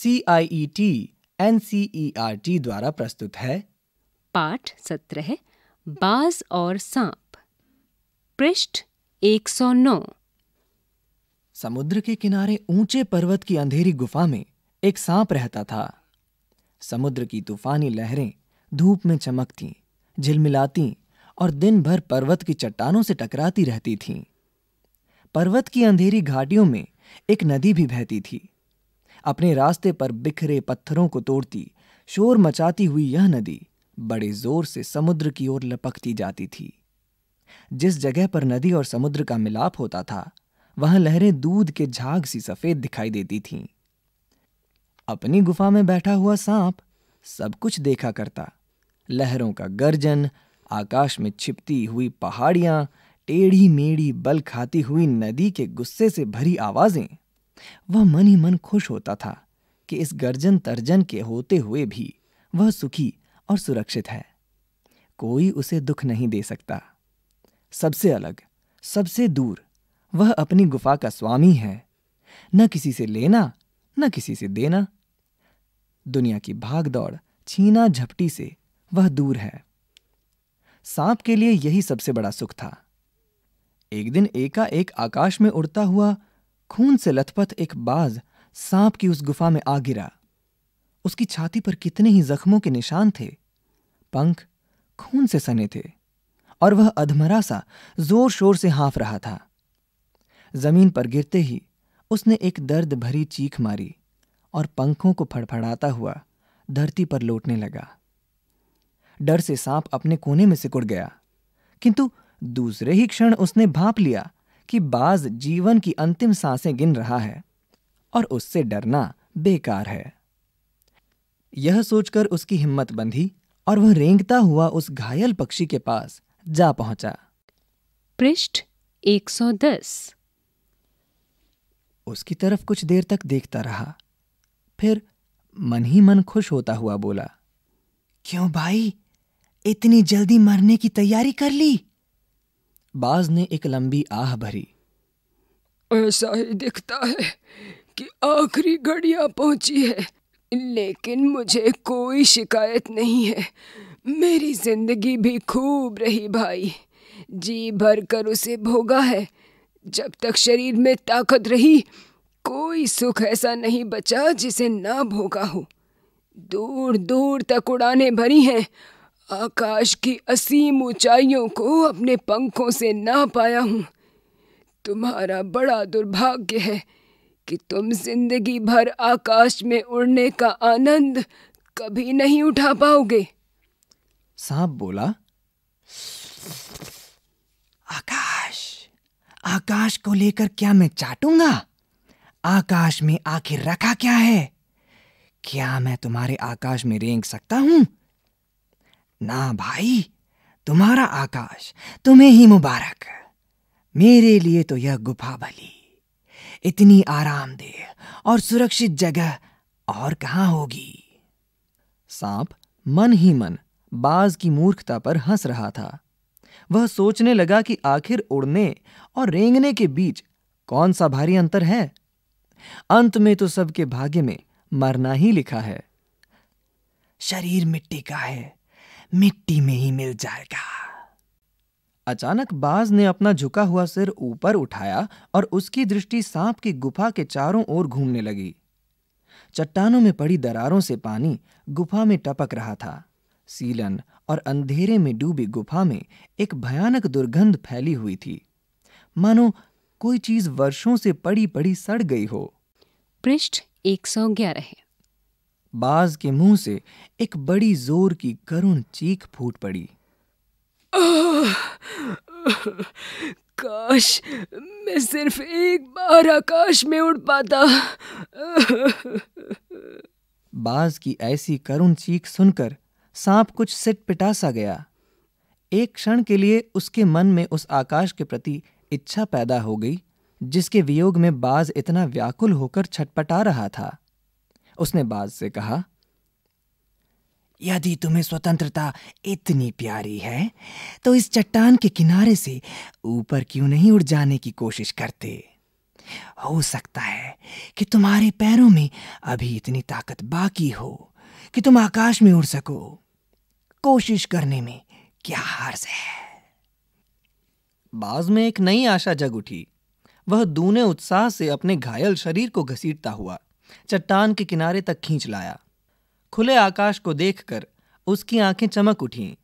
C I E T N C E R T द्वारा प्रस्तुत है पाठ सत्रह बाज और सांप पृष्ठ 109 समुद्र के किनारे ऊंचे पर्वत की अंधेरी गुफा में एक सांप रहता था समुद्र की तूफानी लहरें धूप में चमकती झिलमिलाती और दिन भर पर्वत की चट्टानों से टकराती रहती थीं। पर्वत की अंधेरी घाटियों में एक नदी भी बहती थी अपने रास्ते पर बिखरे पत्थरों को तोड़ती शोर मचाती हुई यह नदी बड़े जोर से समुद्र की ओर लपकती जाती थी जिस जगह पर नदी और समुद्र का मिलाप होता था वह लहरें दूध के झाग सी सफेद दिखाई देती थीं अपनी गुफा में बैठा हुआ सांप सब कुछ देखा करता लहरों का गर्जन आकाश में छिपती हुई पहाड़ियां टेढ़ी मेढ़ी बल खाती हुई नदी के गुस्से से भरी आवाजें वह मन ही मन खुश होता था कि इस गर्जन तर्जन के होते हुए भी वह सुखी और सुरक्षित है कोई उसे दुख नहीं दे सकता सबसे अलग सबसे दूर वह अपनी गुफा का स्वामी है न किसी से लेना न किसी से देना दुनिया की भागदौड़ छीना झपटी से वह दूर है सांप के लिए यही सबसे बड़ा सुख था एक दिन एका एक आकाश में उड़ता हुआ खून से लथपथ एक बाज सांप की उस गुफा में आ गिरा उसकी छाती पर कितने ही जख्मों के निशान थे पंख खून से सने थे और वह अधमरा सा जोर शोर से हाँफ रहा था जमीन पर गिरते ही उसने एक दर्द भरी चीख मारी और पंखों को फड़फड़ाता हुआ धरती पर लौटने लगा डर से सांप अपने कोने में सिकुड़ गया किंतु दूसरे ही क्षण उसने भाप लिया कि बाज जीवन की अंतिम सांसें गिन रहा है और उससे डरना बेकार है यह सोचकर उसकी हिम्मत बंधी और वह रेंगता हुआ उस घायल पक्षी के पास जा पहुंचा पृष्ठ 110 उसकी तरफ कुछ देर तक देखता रहा फिर मन ही मन खुश होता हुआ बोला क्यों भाई इतनी जल्दी मरने की तैयारी कर ली बाज ने एक लंबी आह भरी ऐसा ही दिखता है कि आखिरी घड़िया पहुंची है लेकिन मुझे कोई शिकायत नहीं है मेरी जिंदगी भी खूब रही भाई जी भर कर उसे भोगा है जब तक शरीर में ताकत रही कोई सुख ऐसा नहीं बचा जिसे ना भोगा हो दूर दूर तक उड़ाने भरी हैं आकाश की असीम ऊंचाइयों को अपने पंखों से ना पाया हूँ तुम्हारा बड़ा दुर्भाग्य है कि तुम जिंदगी भर आकाश में उड़ने का आनंद कभी नहीं उठा पाओगे सांप बोला आकाश आकाश को लेकर क्या मैं चाटूंगा आकाश में आखिर रखा क्या है क्या मैं तुम्हारे आकाश में रेंग सकता हूं ना भाई तुम्हारा आकाश तुम्हें ही मुबारक मेरे लिए तो यह गुफा भली इतनी आरामदेह और सुरक्षित जगह और कहा होगी सांप मन ही मन बाज की मूर्खता पर हंस रहा था वह सोचने लगा कि आखिर उड़ने और रेंगने के बीच कौन सा भारी अंतर है अंत में तो सबके भाग्य में मरना ही लिखा है शरीर मिट्टी का है मिट्टी में ही मिल जाएगा अचानक बाज ने अपना झुका हुआ सिर ऊपर उठाया और उसकी दृष्टि सांप की गुफा के चारों ओर घूमने लगी चट्टानों में पड़ी दरारों से पानी गुफा में टपक रहा था सीलन और अंधेरे में डूबी गुफा में एक भयानक दुर्गंध फैली हुई थी मानो कोई चीज वर्षों से पड़ी पड़ी सड़ गई हो पृष्ठ 111 बाज के मुंह से एक बड़ी जोर की करुण चीख फूट पड़ी काश मैं सिर्फ एक बार आकाश में उड़ पाता बाज की ऐसी करुण चीख सुनकर सांप कुछ सिट पिटा सा गया एक क्षण के लिए उसके मन में उस आकाश के प्रति इच्छा पैदा हो गई जिसके वियोग में बाज इतना व्याकुल होकर छटपटा रहा था उसने बाज से कहा यदि तुम्हें स्वतंत्रता इतनी प्यारी है तो इस चट्टान के किनारे से ऊपर क्यों नहीं उड़ जाने की कोशिश करते हो सकता है कि तुम्हारे पैरों में अभी इतनी ताकत बाकी हो कि तुम आकाश में उड़ सको कोशिश करने में क्या हर्ज है बाज में एक नई आशा जग उठी वह दूने उत्साह से अपने घायल शरीर को घसीटता हुआ चट्टान के किनारे तक खींच लाया खुले आकाश को देखकर उसकी आंखें चमक उठीं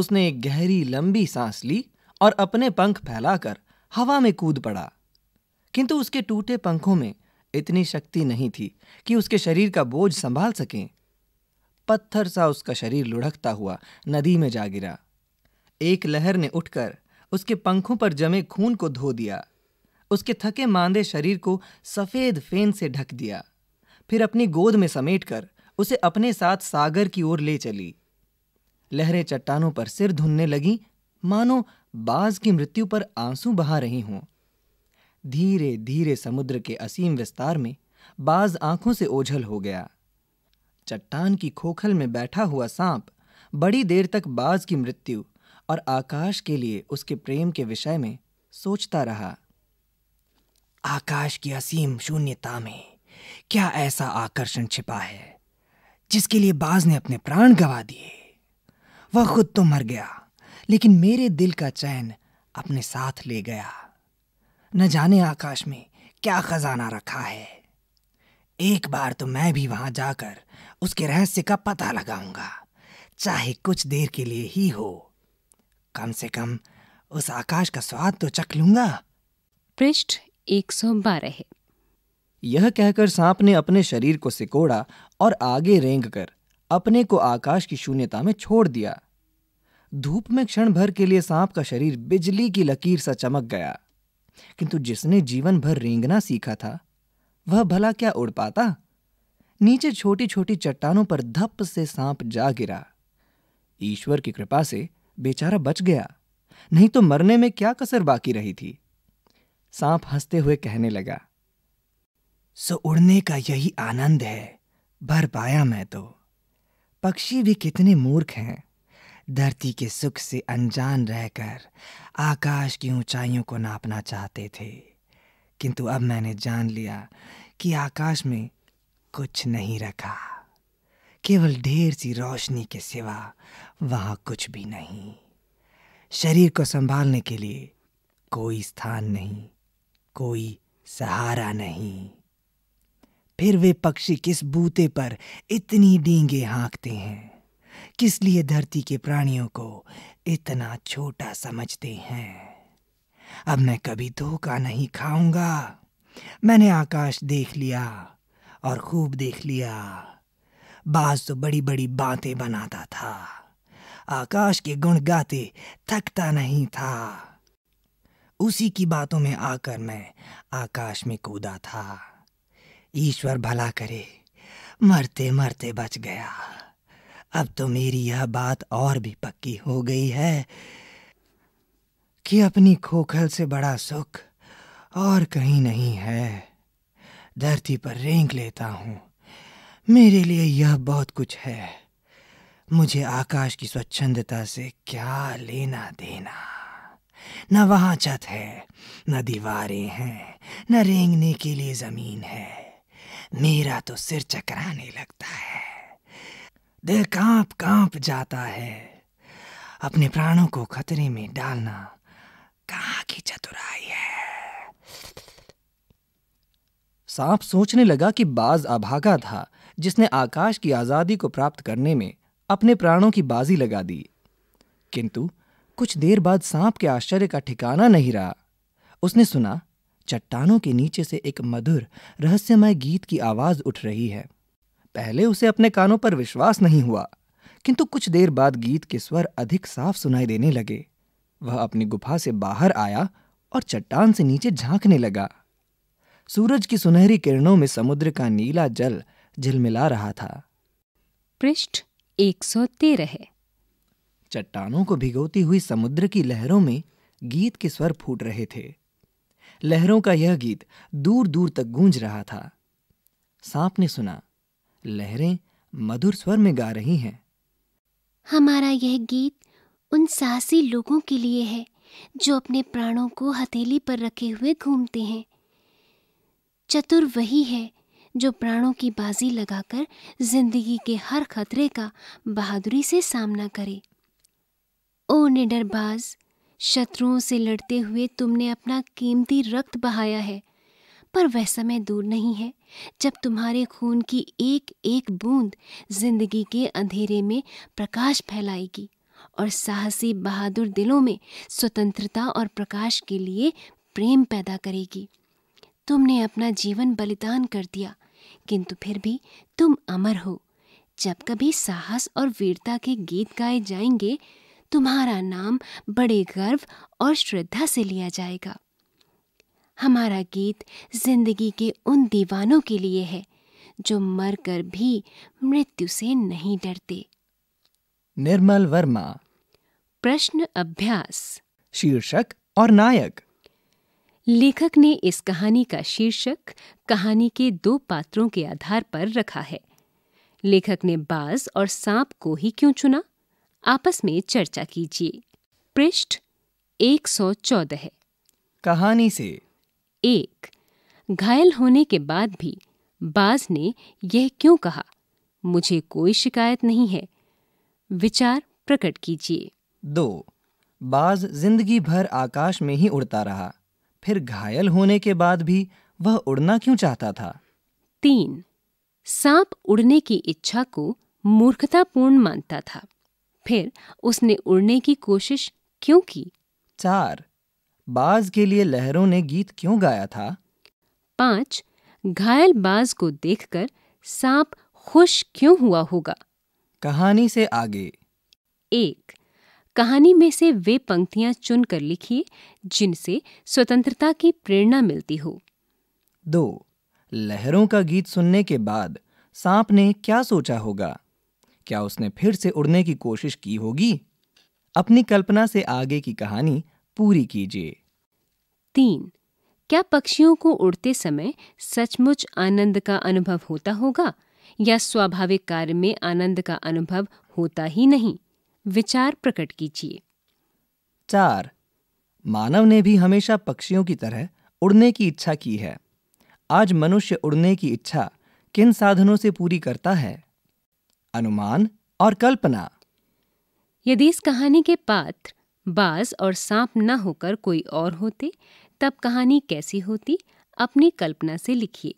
उसने एक गहरी लंबी सांस ली और अपने पंख फैलाकर हवा में कूद पड़ा किंतु उसके टूटे पंखों में इतनी शक्ति नहीं थी कि उसके शरीर का बोझ संभाल सकें पत्थर सा उसका शरीर लुढ़कता हुआ नदी में जा गिरा एक लहर ने उठकर उसके पंखों पर जमे खून को धो दिया उसके थके मांदे शरीर को सफ़ेद फेन से ढक दिया फिर अपनी गोद में समेटकर उसे अपने साथ सागर की ओर ले चली लहरें चट्टानों पर सिर धुनने लगी मानो बाज की मृत्यु पर आंसू बहा रही हों धीरे धीरे समुद्र के असीम विस्तार में बाज आंखों से ओझल हो गया चट्टान की खोखल में बैठा हुआ सांप बड़ी देर तक बाज की मृत्यु और आकाश के लिए उसके प्रेम के विषय में सोचता रहा आकाश की असीम शून्यता में क्या ऐसा आकर्षण छिपा है जिसके लिए बाज ने अपने प्राण गवा दिए वह खुद तो मर गया लेकिन मेरे दिल का चैन अपने साथ ले गया न जाने आकाश में क्या खजाना रखा है एक बार तो मैं भी वहां जाकर उसके रहस्य का पता लगाऊंगा चाहे कुछ देर के लिए ही हो कम से कम उस आकाश का स्वाद तो चख लूंगा पृष्ठ एक सौ है यह कहकर सांप ने अपने शरीर को सिकोड़ा और आगे रेंग कर अपने को आकाश की शून्यता में छोड़ दिया धूप में क्षण भर के लिए सांप का शरीर बिजली की लकीर सा चमक गया किंतु जिसने जीवन भर रेंगना सीखा था वह भला क्या उड़ पाता नीचे छोटी छोटी चट्टानों पर धप से सांप जा गिरा ईश्वर की कृपा से बेचारा बच गया नहीं तो मरने में क्या कसर बाकी रही थी सांप हंसते हुए कहने लगा सो उड़ने का यही आनंद है भर पाया मैं तो पक्षी भी कितने मूर्ख हैं धरती के सुख से अनजान रहकर आकाश की ऊंचाइयों को नापना चाहते थे किंतु अब मैंने जान लिया कि आकाश में कुछ नहीं रखा केवल ढेर सी रोशनी के सिवा वहाँ कुछ भी नहीं शरीर को संभालने के लिए कोई स्थान नहीं कोई सहारा नहीं फिर वे पक्षी किस बूते पर इतनी डींगे हाँकते हैं किस लिए धरती के प्राणियों को इतना छोटा समझते हैं अब मैं कभी धोखा नहीं खाऊंगा मैंने आकाश देख लिया और खूब देख लिया बाज तो बड़ी बड़ी बातें बनाता था आकाश के गुण गाते थकता नहीं था उसी की बातों में आकर मैं आकाश में कूदा था ईश्वर भला करे मरते मरते बच गया अब तो मेरी यह बात और भी पक्की हो गई है कि अपनी खोखल से बड़ा सुख और कहीं नहीं है धरती पर रेंग लेता हूँ मेरे लिए यह बहुत कुछ है मुझे आकाश की स्वच्छंदता से क्या लेना देना न वहाँ छत है न दीवारें हैं न रेंगने के लिए ज़मीन है मेरा तो सिर चकराने लगता है दिल कांप कांप जाता है अपने प्राणों को खतरे में डालना कहाँ की चतुराई है सांप सोचने लगा कि बाज अभागा था जिसने आकाश की आजादी को प्राप्त करने में अपने प्राणों की बाजी लगा दी किंतु कुछ देर बाद सांप के आश्चर्य का ठिकाना नहीं रहा उसने सुना चट्टानों के नीचे से एक मधुर रहस्यमय गीत की आवाज उठ रही है पहले उसे अपने कानों पर विश्वास नहीं हुआ किंतु कुछ देर बाद गीत के स्वर अधिक साफ सुनाई देने लगे वह अपनी गुफा से बाहर आया और चट्टान से नीचे झांकने लगा सूरज की सुनहरी किरणों में समुद्र का नीला जल झिलमिला रहा था पृष्ठ एक सौ है चट्टानों को भिगोती हुई समुद्र की लहरों में गीत के स्वर फूट रहे थे लहरों का यह गीत दूर दूर तक गूंज रहा था सांप ने सुना लहरें मधुर स्वर में गा रही हैं हमारा यह गीत उन साहसी लोगों के लिए है जो अपने प्राणों को हथेली पर रखे हुए घूमते हैं चतुर वही है जो प्राणों की बाजी लगाकर जिंदगी के हर खतरे का बहादुरी से सामना करे ओ निडरबाज शत्रुओं से लड़ते हुए तुमने अपना कीमती रक्त बहाया है पर वह समय दूर नहीं है जब तुम्हारे खून की एक एक बूंद जिंदगी के अंधेरे में प्रकाश फैलाएगी और साहसी बहादुर दिलों में स्वतंत्रता और प्रकाश के लिए प्रेम पैदा करेगी तुमने अपना जीवन बलिदान कर दिया किंतु फिर भी तुम अमर हो जब कभी साहस और वीरता के गीत गाए जाएंगे तुम्हारा नाम बड़े गर्व और श्रद्धा से लिया जाएगा हमारा गीत जिंदगी के उन दीवानों के लिए है जो मरकर भी मृत्यु से नहीं डरते निर्मल वर्मा प्रश्न अभ्यास शीर्षक और नायक लेखक ने इस कहानी का शीर्षक कहानी के दो पात्रों के आधार पर रखा है लेखक ने बाज और सांप को ही क्यों चुना आपस में चर्चा कीजिए पृष्ठ 114 कहानी से एक घायल होने के बाद भी बाज ने यह क्यों कहा मुझे कोई शिकायत नहीं है विचार प्रकट कीजिए दो बाज जिंदगी भर आकाश में ही उड़ता रहा फिर घायल होने के बाद भी वह उड़ना क्यों चाहता था तीन सांप उड़ने की इच्छा को मूर्खतापूर्ण मानता था फिर उसने उड़ने की कोशिश क्यों की चार बाज के लिए लहरों ने गीत क्यों गाया था पाँच घायल बाज को देखकर सांप खुश क्यों हुआ होगा कहानी से आगे एक कहानी में से वे पंक्तियां चुनकर लिखिए जिनसे स्वतंत्रता की प्रेरणा मिलती हो दो लहरों का गीत सुनने के बाद सांप ने क्या सोचा होगा क्या उसने फिर से उड़ने की कोशिश की होगी अपनी कल्पना से आगे की कहानी पूरी कीजिए तीन क्या पक्षियों को उड़ते समय सचमुच आनंद का अनुभव होता होगा या स्वाभाविक कार्य में आनंद का अनुभव होता ही नहीं विचार प्रकट कीजिए चार मानव ने भी हमेशा पक्षियों की तरह उड़ने की इच्छा की है आज मनुष्य उड़ने की इच्छा किन साधनों से पूरी करता है अनुमान और कल्पना यदि इस कहानी के पात्र बाज और सांप न होकर कोई और होते तब कहानी कैसी होती अपनी कल्पना से लिखिए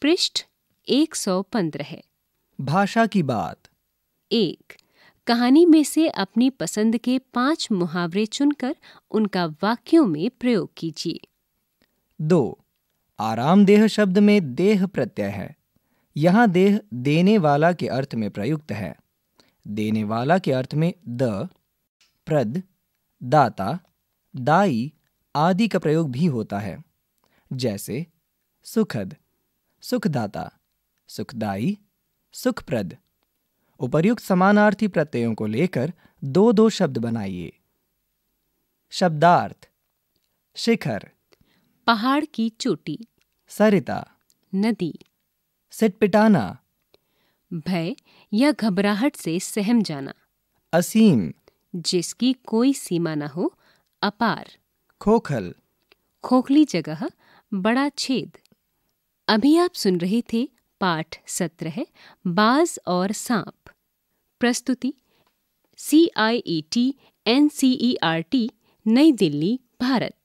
पृष्ठ 115 है भाषा की बात एक कहानी में से अपनी पसंद के पांच मुहावरे चुनकर उनका वाक्यों में प्रयोग कीजिए दो आरामदेह शब्द में देह प्रत्यय है यहाँ देह देने वाला के अर्थ में प्रयुक्त है देने वाला के अर्थ में द प्रद दाता दाई आदि का प्रयोग भी होता है जैसे सुखद सुखदाता सुखदाई सुखप्रद उपर्युक्त समानार्थी प्रत्ययों को लेकर दो दो शब्द बनाइए शब्दार्थ शिखर पहाड़ की चोटी सरिता नदी सिटपिटाना भय या घबराहट से सहम जाना असीम जिसकी कोई सीमा न हो अपार खोखल खोखली जगह बड़ा छेद अभी आप सुन रहे थे पाठ सत्रह बाज और सांप प्रस्तुति C I E T N C E R T New Delhi Bharat